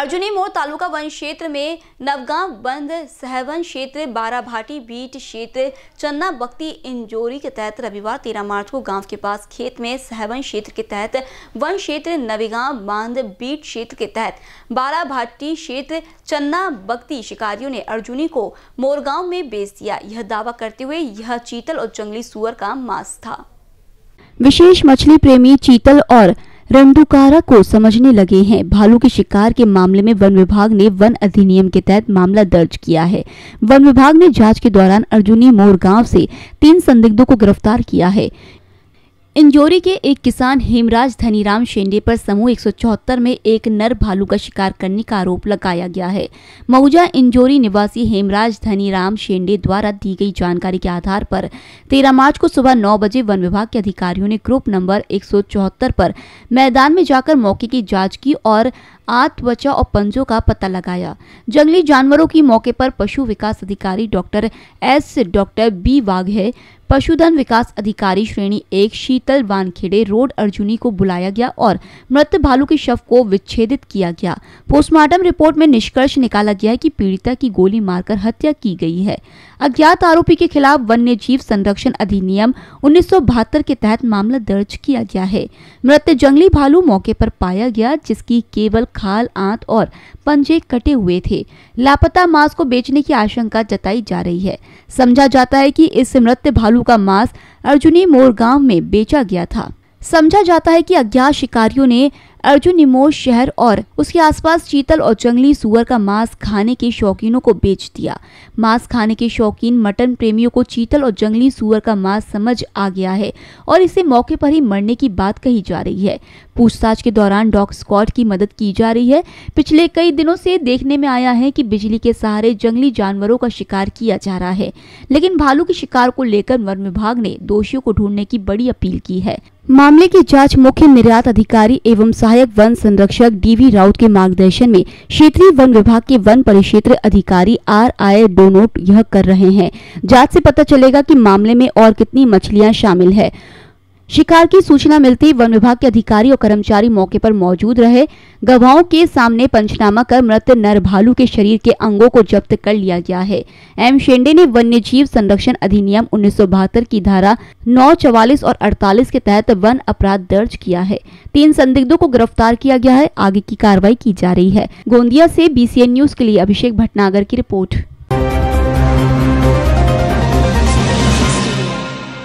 अर्जुनी मोड़ तालुका वन क्षेत्र में नवगांव बंद सहवन क्षेत्र बाराभाटी बीट क्षेत्र चन्ना बक्ति इंजोरी के तहत रविवार तेरह मार्च को गांव के पास खेत में सहवन क्षेत्र के तहत वन क्षेत्र नवीगांव बांध बीट क्षेत्र के तहत बाराभाटी क्षेत्र चन्ना बक्ति शिकारियों ने अर्जुनी को मोरगांव में बेच दिया यह दावा करते हुए यह चीतल और जंगली सुअर का मास था विशेष मछली प्रेमी चीतल और रंडुकारा को समझने लगे हैं भालू के शिकार के मामले में वन विभाग ने वन अधिनियम के तहत मामला दर्ज किया है वन विभाग ने जांच के दौरान अर्जुनी मोर गांव से तीन संदिग्धों को गिरफ्तार किया है इंजोरी के एक किसान हेमराज धनीराम शेंडे पर समूह 174 में एक नर भालू का शिकार करने का आरोप लगाया गया है मऊजा इंजोरी निवासी हेमराज धनीराम शेंडे द्वारा दी गई जानकारी के आधार पर 13 मार्च को सुबह 9 बजे वन विभाग के अधिकारियों ने ग्रुप नंबर 174 पर मैदान में जाकर मौके की जांच की और आत त्वचा और पंजों का पता लगाया जंगली जानवरों की मौके पर पशु विकास अधिकारी doctor S doctor B Waghe पशुधन विकास अधिकारी श्रेणी एक शीतल वानखेड़े रोड अर्जुनी को बुलाया गया और मृत भालू के शव को विच्छेदित किया गया पोस्टमार्टम रिपोर्ट में निष्कर्ष निकाला गया है कि पीड़िता की गोली मारकर हत्या की गई है अज्ञात आरोपी के खिलाफ वन्य जीव संरक्षण अधिनियम उन्नीस के तहत मामला दर्ज किया गया है मृत जंगली भालू मौके पर पाया गया जिसकी केवल खाल आंत और पंजे कटे हुए थे लापता मांस को बेचने की आशंका जताई जा रही है समझा जाता है कि इस मृत भालू भालू का मांस अर्जुनी मोर गांव में बेचा गया था समझा जाता है कि अज्ञात शिकारियों ने अर्जुन निमोर शहर और उसके आसपास चीतल और जंगली सुअर का मांस खाने के शौकीनों को बेच दिया मांस खाने के शौकीन मटन प्रेमियों को चीतल और जंगली सुअर का मांस समझ आ गया है और इसे मौके पर ही मरने की बात कही जा रही है पूछताछ के दौरान डॉग स्क्वाड की मदद की जा रही है पिछले कई दिनों से देखने में आया है कि बिजली के सहारे जंगली जानवरों का शिकार किया जा रहा है लेकिन भालू के शिकार को लेकर वन विभाग ने दोषियों को ढूंढने की बड़ी अपील की है मामले की जांच मुख्य निर्यात अधिकारी एवं सहायक वन संरक्षक डीवी राउत के मार्गदर्शन में क्षेत्रीय वन विभाग के वन परिक्षेत्र अधिकारी आर आई डोनोट यह कर रहे हैं जांच से पता चलेगा कि मामले में और कितनी मछलियां शामिल है शिकार की सूचना मिलते ही वन विभाग के अधिकारी और कर्मचारी मौके पर मौजूद रहे गवाहों के सामने पंचनामा कर मृत नर भालू के शरीर के अंगों को जब्त कर लिया गया है एम शेंडे ने वन्य जीव संरक्षण अधिनियम उन्नीस की धारा नौ चौवालीस और अड़तालीस के तहत वन अपराध दर्ज किया है तीन संदिग्धों को गिरफ्तार किया गया है आगे की कार्रवाई की जा रही है गोंदिया ऐसी बी न्यूज के लिए अभिषेक भटनागर की रिपोर्ट